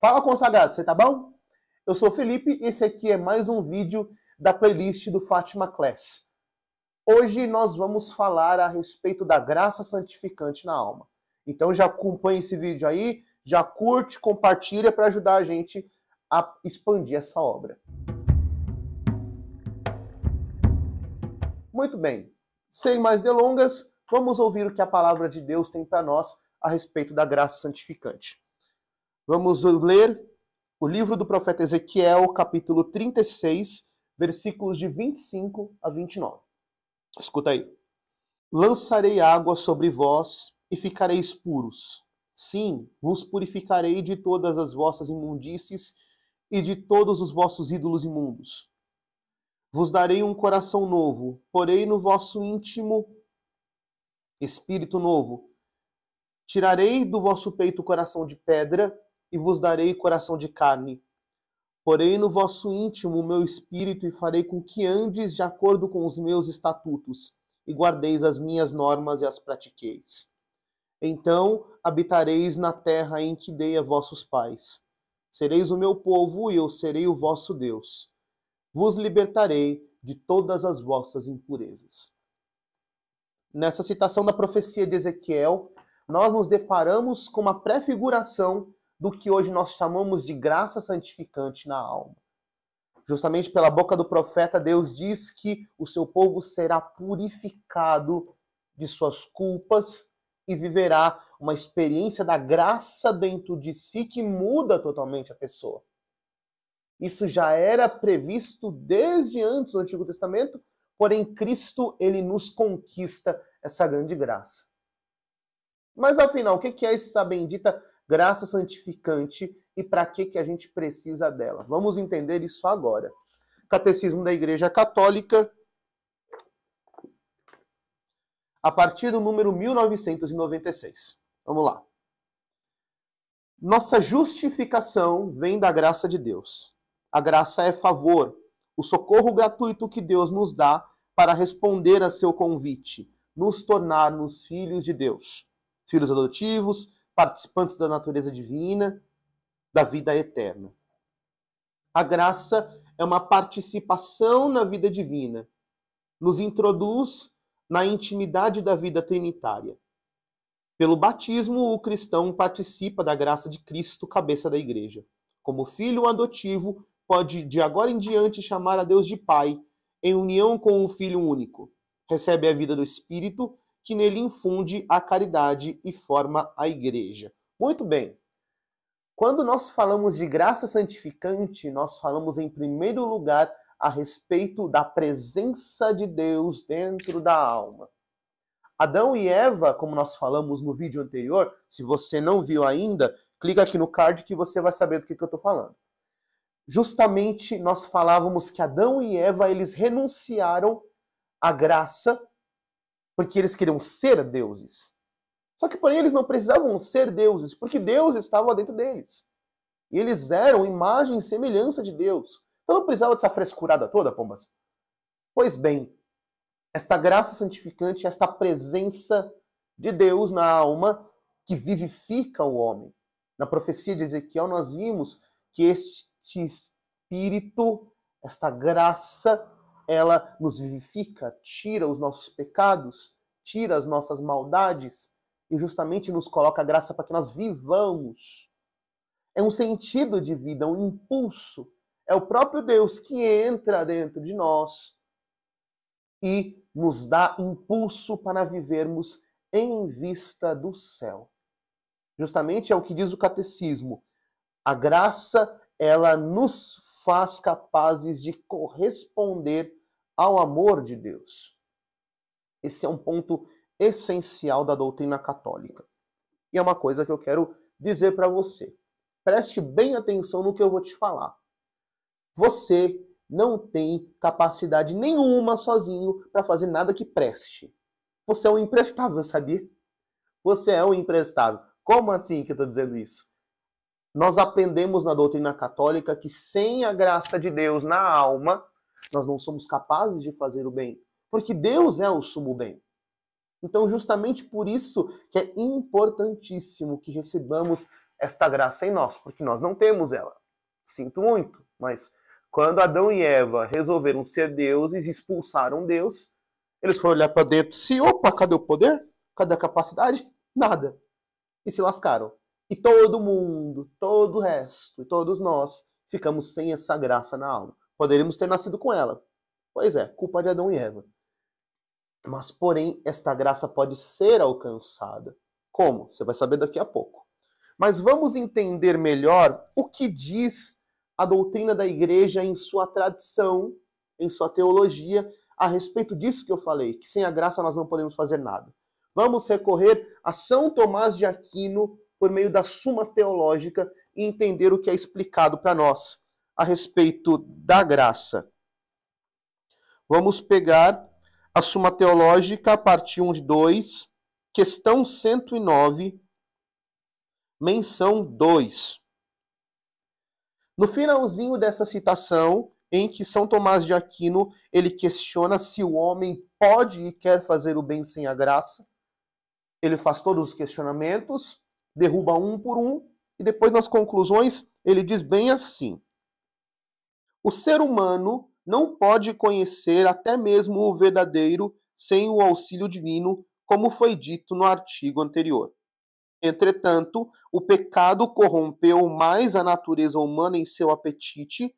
Fala consagrado, você tá bom? Eu sou o Felipe e esse aqui é mais um vídeo da playlist do Fátima Class. Hoje nós vamos falar a respeito da graça santificante na alma. Então já acompanha esse vídeo aí, já curte, compartilha para ajudar a gente a expandir essa obra. Muito bem, sem mais delongas, vamos ouvir o que a palavra de Deus tem para nós a respeito da graça santificante. Vamos ler o livro do profeta Ezequiel, capítulo 36, versículos de 25 a 29. Escuta aí. Lançarei água sobre vós e ficareis puros. Sim, vos purificarei de todas as vossas imundícies e de todos os vossos ídolos imundos. Vos darei um coração novo, porei no vosso íntimo espírito novo. Tirarei do vosso peito o coração de pedra e vos darei coração de carne. Porém no vosso íntimo o meu espírito e farei com que andes de acordo com os meus estatutos e guardeis as minhas normas e as pratiqueis. Então habitareis na terra em que dei a vossos pais. Sereis o meu povo e eu serei o vosso Deus. Vos libertarei de todas as vossas impurezas. Nessa citação da profecia de Ezequiel, nós nos deparamos com uma prefiguração do que hoje nós chamamos de graça santificante na alma. Justamente pela boca do profeta, Deus diz que o seu povo será purificado de suas culpas e viverá uma experiência da graça dentro de si que muda totalmente a pessoa. Isso já era previsto desde antes do Antigo Testamento, porém Cristo ele nos conquista essa grande graça. Mas afinal, o que é essa bendita graça santificante e para que, que a gente precisa dela. Vamos entender isso agora. Catecismo da Igreja Católica, a partir do número 1996. Vamos lá. Nossa justificação vem da graça de Deus. A graça é favor, o socorro gratuito que Deus nos dá para responder a seu convite, nos tornarmos filhos de Deus, filhos adotivos, participantes da natureza divina, da vida eterna. A graça é uma participação na vida divina, nos introduz na intimidade da vida trinitária. Pelo batismo, o cristão participa da graça de Cristo, cabeça da igreja. Como filho adotivo, pode de agora em diante chamar a Deus de Pai, em união com o Filho único. Recebe a vida do Espírito que nele infunde a caridade e forma a igreja. Muito bem. Quando nós falamos de graça santificante, nós falamos em primeiro lugar a respeito da presença de Deus dentro da alma. Adão e Eva, como nós falamos no vídeo anterior, se você não viu ainda, clica aqui no card que você vai saber do que, que eu estou falando. Justamente nós falávamos que Adão e Eva eles renunciaram à graça porque eles queriam ser deuses. Só que, porém, eles não precisavam ser deuses, porque Deus estava dentro deles. E eles eram imagem e semelhança de Deus. Então não precisava dessa frescurada toda, pombas. Pois bem, esta graça santificante, esta presença de Deus na alma que vivifica o homem. Na profecia de Ezequiel, nós vimos que este espírito, esta graça, ela nos vivifica, tira os nossos pecados, tira as nossas maldades e justamente nos coloca a graça para que nós vivamos. É um sentido de vida, um impulso. É o próprio Deus que entra dentro de nós e nos dá impulso para vivermos em vista do céu. Justamente é o que diz o catecismo. A graça, ela nos faz capazes de corresponder ao amor de Deus. Esse é um ponto essencial da doutrina católica. E é uma coisa que eu quero dizer para você. Preste bem atenção no que eu vou te falar. Você não tem capacidade nenhuma sozinho para fazer nada que preste. Você é um imprestável, sabia? Você é um imprestável. Como assim que eu estou dizendo isso? Nós aprendemos na doutrina católica que sem a graça de Deus na alma, nós não somos capazes de fazer o bem, porque Deus é o sumo bem. Então, justamente por isso que é importantíssimo que recebamos esta graça em nós, porque nós não temos ela. Sinto muito, mas quando Adão e Eva resolveram ser deuses e expulsaram Deus, eles foram olhar para dentro se opa, cadê o poder? Cadê a capacidade? Nada. E se lascaram. E todo mundo, todo o resto, e todos nós ficamos sem essa graça na alma. Poderíamos ter nascido com ela. Pois é, culpa de Adão e Eva. Mas, porém, esta graça pode ser alcançada. Como? Você vai saber daqui a pouco. Mas vamos entender melhor o que diz a doutrina da igreja em sua tradição, em sua teologia, a respeito disso que eu falei, que sem a graça nós não podemos fazer nada. Vamos recorrer a São Tomás de Aquino por meio da Suma Teológica e entender o que é explicado para nós a respeito da graça. Vamos pegar a Suma Teológica, parte 1 de 2, questão 109, menção 2. No finalzinho dessa citação, em que São Tomás de Aquino ele questiona se o homem pode e quer fazer o bem sem a graça, ele faz todos os questionamentos, derruba um por um, e depois nas conclusões ele diz bem assim: o ser humano não pode conhecer até mesmo o verdadeiro sem o auxílio divino, como foi dito no artigo anterior. Entretanto, o pecado corrompeu mais a natureza humana em seu apetite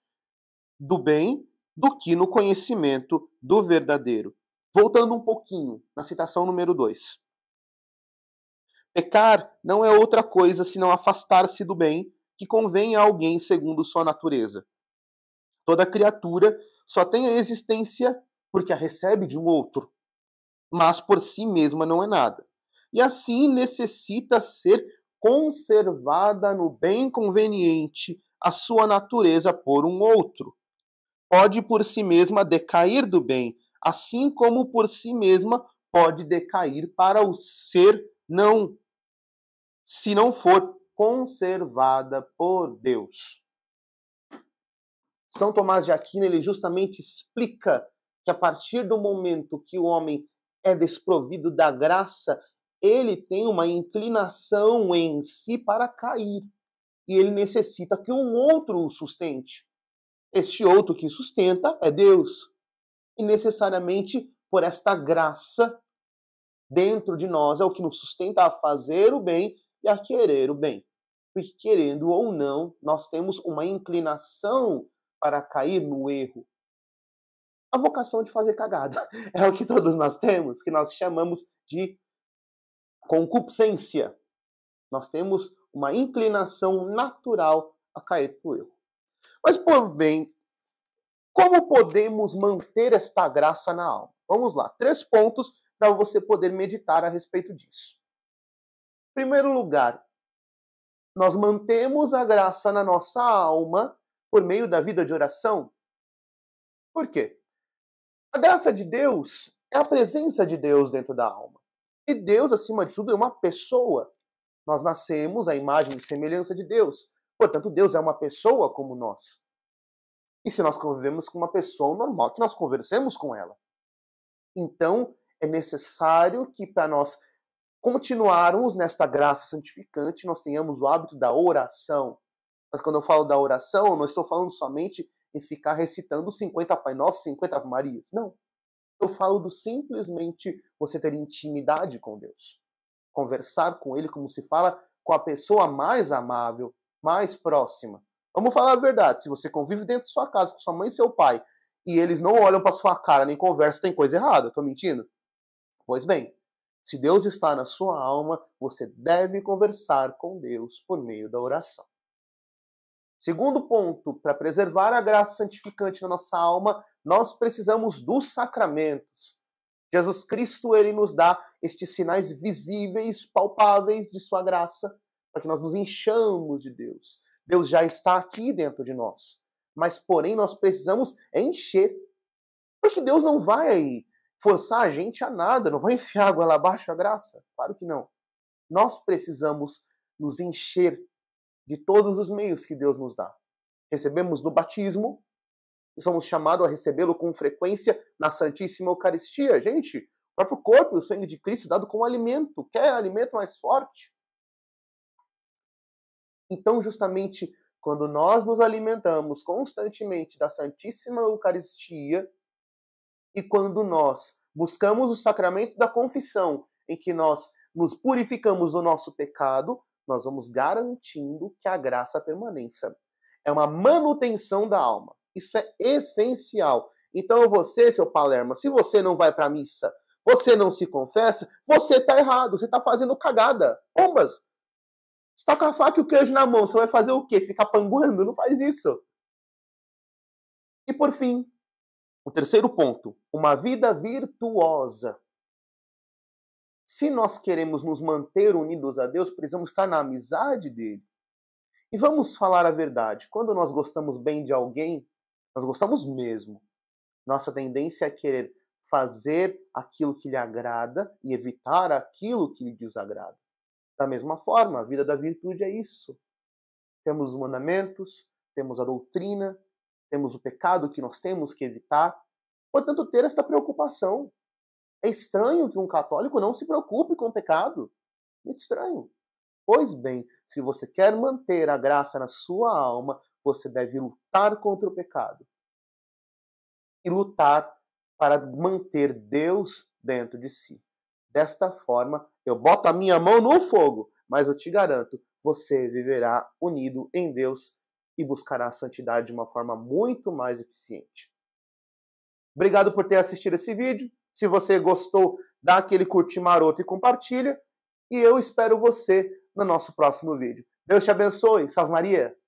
do bem do que no conhecimento do verdadeiro. Voltando um pouquinho na citação número 2. Pecar não é outra coisa senão afastar-se do bem que convém a alguém segundo sua natureza. Toda criatura só tem a existência porque a recebe de um outro, mas por si mesma não é nada. E assim necessita ser conservada no bem conveniente a sua natureza por um outro. Pode por si mesma decair do bem, assim como por si mesma pode decair para o ser não, se não for conservada por Deus. São Tomás de Aquino ele justamente explica que a partir do momento que o homem é desprovido da graça, ele tem uma inclinação em si para cair. E ele necessita que um outro o sustente. Este outro que sustenta é Deus. E necessariamente por esta graça dentro de nós é o que nos sustenta a fazer o bem e a querer o bem. Porque, querendo ou não, nós temos uma inclinação para cair no erro? A vocação de fazer cagada. É o que todos nós temos, que nós chamamos de concupiscência. Nós temos uma inclinação natural a cair no erro. Mas, por bem, como podemos manter esta graça na alma? Vamos lá, três pontos para você poder meditar a respeito disso. Em primeiro lugar, nós mantemos a graça na nossa alma por meio da vida de oração? Por quê? A graça de Deus é a presença de Deus dentro da alma. E Deus, acima de tudo, é uma pessoa. Nós nascemos à imagem e semelhança de Deus. Portanto, Deus é uma pessoa como nós. E se nós convivemos com uma pessoa normal, que nós conversemos com ela. Então, é necessário que para nós continuarmos nesta graça santificante, nós tenhamos o hábito da oração. Mas quando eu falo da oração, eu não estou falando somente em ficar recitando 50 Pai Nosso, 50 Marias. Não. Eu falo do simplesmente você ter intimidade com Deus. Conversar com Ele como se fala com a pessoa mais amável, mais próxima. Vamos falar a verdade. Se você convive dentro de sua casa com sua mãe e seu pai e eles não olham para sua cara nem conversam, tem coisa errada. Estou mentindo? Pois bem, se Deus está na sua alma, você deve conversar com Deus por meio da oração. Segundo ponto, para preservar a graça santificante na nossa alma, nós precisamos dos sacramentos. Jesus Cristo, ele nos dá estes sinais visíveis, palpáveis de sua graça, para que nós nos enchamos de Deus. Deus já está aqui dentro de nós. Mas, porém, nós precisamos encher. Porque Deus não vai forçar a gente a nada, não vai enfiar água lá abaixo a graça. Claro que não. Nós precisamos nos encher de todos os meios que Deus nos dá. Recebemos no batismo e somos chamados a recebê-lo com frequência na Santíssima Eucaristia. Gente, o próprio corpo e o sangue de Cristo dado como alimento. Quer é alimento mais forte? Então, justamente quando nós nos alimentamos constantemente da Santíssima Eucaristia e quando nós buscamos o sacramento da confissão, em que nós nos purificamos do nosso pecado, nós vamos garantindo que a graça permaneça. É uma manutenção da alma. Isso é essencial. Então, você, seu Palermo, se você não vai para a missa, você não se confessa, você está errado, você está fazendo cagada. Pombas! Você está com a faca e o queijo na mão, você vai fazer o quê? Ficar panguando? Não faz isso. E por fim, o terceiro ponto, uma vida virtuosa. Se nós queremos nos manter unidos a Deus, precisamos estar na amizade dele. E vamos falar a verdade: quando nós gostamos bem de alguém, nós gostamos mesmo. Nossa tendência é querer fazer aquilo que lhe agrada e evitar aquilo que lhe desagrada. Da mesma forma, a vida da virtude é isso. Temos os mandamentos, temos a doutrina, temos o pecado que nós temos que evitar. Portanto, ter esta preocupação é estranho que um católico não se preocupe com o pecado. Muito estranho. Pois bem, se você quer manter a graça na sua alma, você deve lutar contra o pecado. E lutar para manter Deus dentro de si. Desta forma, eu boto a minha mão no fogo, mas eu te garanto, você viverá unido em Deus e buscará a santidade de uma forma muito mais eficiente. Obrigado por ter assistido esse vídeo. Se você gostou, dá aquele curtir maroto e compartilha. E eu espero você no nosso próximo vídeo. Deus te abençoe. Salve Maria!